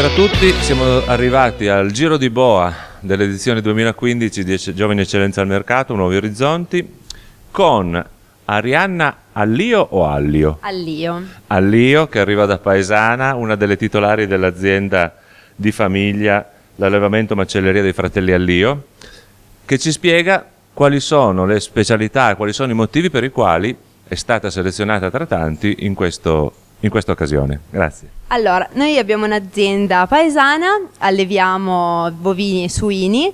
Buonasera a tutti, siamo arrivati al Giro di Boa dell'edizione 2015 di Giovani Eccellenza al Mercato, Nuovi Orizzonti, con Arianna Allio o Allio? Allio. Allio che arriva da Paesana, una delle titolari dell'azienda di famiglia, l'allevamento macelleria dei fratelli Allio, che ci spiega quali sono le specialità, quali sono i motivi per i quali è stata selezionata tra tanti in questo in questa occasione? Grazie. Allora, noi abbiamo un'azienda paesana, alleviamo bovini e suini,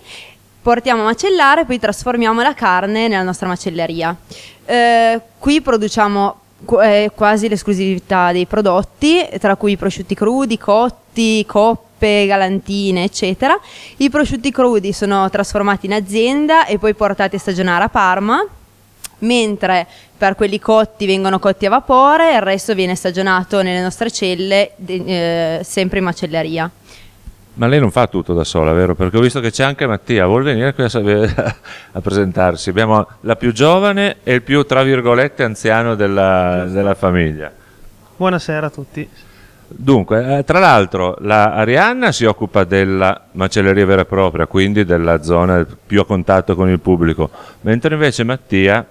portiamo a macellare e poi trasformiamo la carne nella nostra macelleria. Eh, qui produciamo eh, quasi l'esclusività dei prodotti, tra cui i prosciutti crudi, cotti, coppe, galantine, eccetera. I prosciutti crudi sono trasformati in azienda e poi portati a stagionare a Parma mentre per quelli cotti vengono cotti a vapore, e il resto viene stagionato nelle nostre celle, eh, sempre in macelleria. Ma lei non fa tutto da sola, vero? Perché ho visto che c'è anche Mattia, vuol venire qui a, a presentarsi. Abbiamo la più giovane e il più, tra virgolette, anziano della, della famiglia. Buonasera a tutti. Dunque, eh, tra l'altro, la Arianna si occupa della macelleria vera e propria, quindi della zona più a contatto con il pubblico, mentre invece Mattia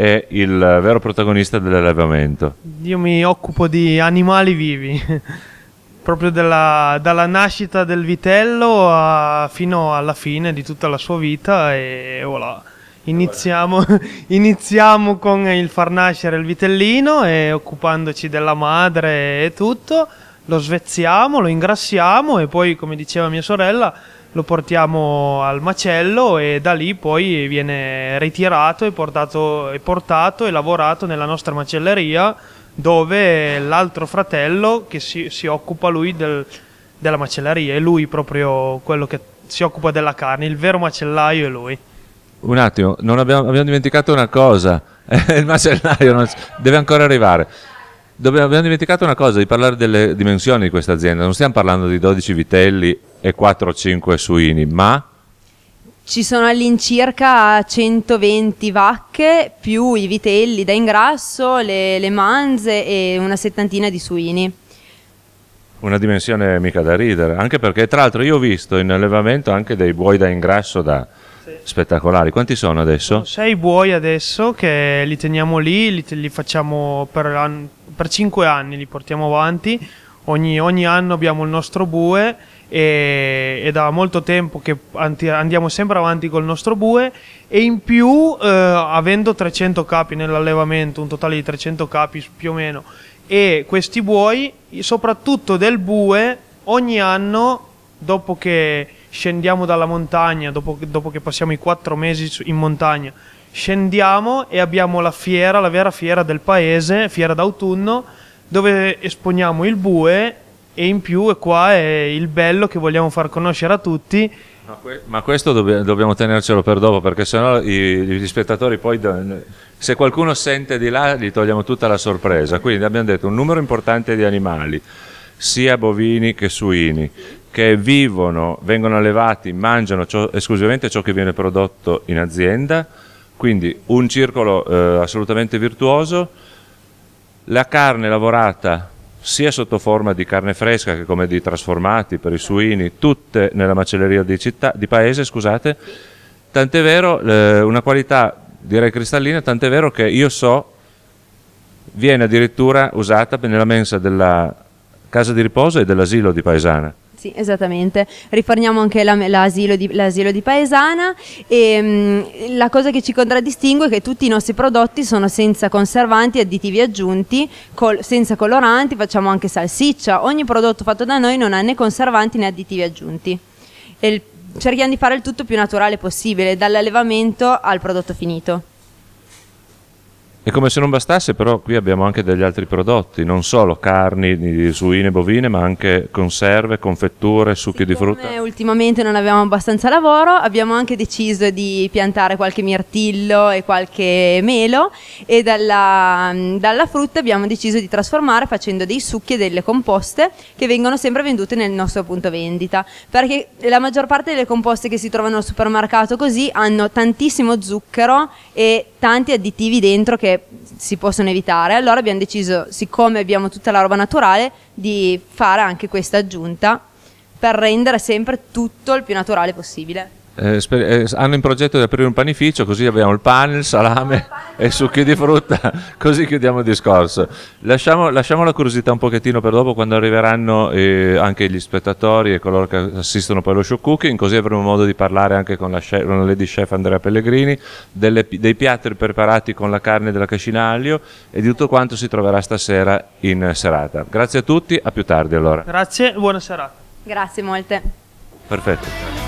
è il vero protagonista dell'allevamento? Io mi occupo di animali vivi, proprio della, dalla nascita del vitello a, fino alla fine di tutta la sua vita e voilà. Iniziamo, iniziamo con il far nascere il vitellino e occupandoci della madre e tutto, lo svezziamo, lo ingrassiamo e poi, come diceva mia sorella, lo portiamo al macello e da lì poi viene ritirato e portato, e, portato e lavorato nella nostra macelleria dove l'altro fratello che si, si occupa lui del, della macelleria è lui proprio quello che si occupa della carne, il vero macellaio è lui. Un attimo, abbiamo, abbiamo, dimenticato una cosa, il macellaio non, deve ancora arrivare. Dobbiamo, abbiamo dimenticato una cosa, di parlare delle dimensioni di questa azienda, non stiamo parlando di 12 vitelli e 4-5 suini, ma... Ci sono all'incirca 120 vacche più i vitelli da ingrasso, le, le manze e una settantina di suini. Una dimensione mica da ridere, anche perché tra l'altro io ho visto in allevamento anche dei buoi da ingrasso da, spettacolari. Quanti sono adesso? Sono sei buoi adesso che li teniamo lì, li, li facciamo per, per, cinque anni, li portiamo avanti. Ogni, ogni anno abbiamo il nostro bue e, e da molto tempo che andiamo sempre avanti col nostro bue e in più eh, avendo 300 capi nell'allevamento, un totale di 300 capi più o meno e questi buoi, soprattutto del bue, ogni anno dopo che scendiamo dalla montagna, dopo, dopo che passiamo i 4 mesi in montagna scendiamo e abbiamo la fiera, la vera fiera del paese, fiera d'autunno, dove esponiamo il bue e in più qua è il bello che vogliamo far conoscere a tutti. Ma, que- ma questo dobb- dobbiamo tenercelo per dopo perché sennò i- gli spettatori poi... Do- se qualcuno sente di là gli togliamo tutta la sorpresa. Quindi abbiamo detto un numero importante di animali, sia bovini che suini, che vivono, vengono allevati, mangiano ciò, esclusivamente ciò che viene prodotto in azienda, quindi un circolo eh, assolutamente virtuoso, la carne lavorata sia sotto forma di carne fresca che come di trasformati per i suini, tutte nella macelleria di, città, di paese, scusate, tant'è vero, eh, una qualità direi cristallina, tant'è vero che io so viene addirittura usata nella mensa della casa di riposo e dell'asilo di Paesana. Sì, esattamente. Riforniamo anche la, l'asilo, di, l'asilo, di, Paesana e ehm, mh, la cosa che ci contraddistingue è che tutti i nostri prodotti sono senza conservanti e additivi aggiunti, col, senza coloranti, facciamo anche salsiccia. Ogni prodotto fatto da noi non ha né conservanti né additivi aggiunti. Il, cerchiamo di fare il tutto più naturale possibile, dall'allevamento al prodotto finito. E come se non bastasse, però, qui abbiamo anche degli altri prodotti, non solo carni di suine e bovine, ma anche conserve, confetture, succhi Siccome di frutta. Ultimamente non avevamo abbastanza lavoro, abbiamo anche deciso di piantare qualche mirtillo e qualche melo e dalla, dalla frutta abbiamo deciso di trasformare facendo dei succhi e delle composte che vengono sempre vendute nel nostro punto vendita, perché la maggior parte delle composte che si trovano al supermercato così hanno tantissimo zucchero e tanti additivi dentro che che si possono evitare. Allora abbiamo deciso, siccome abbiamo tutta la roba naturale, di fare anche questa aggiunta per rendere sempre tutto il più naturale possibile. Eh, sper- eh, hanno in progetto di aprire un panificio, così abbiamo il pane, il salame. Ah, e succhi di frutta, così chiudiamo il discorso. Lasciamo, lasciamo la curiosità un pochettino per dopo quando arriveranno eh, anche gli spettatori e coloro che assistono poi allo show cooking, così avremo modo di parlare anche con la, chef, con la lady chef Andrea Pellegrini delle, dei piatti preparati con la carne della cascina aglio e di tutto quanto si troverà stasera in serata. Grazie a tutti, a più tardi allora. Grazie, buona serata. Grazie molte. Perfetto.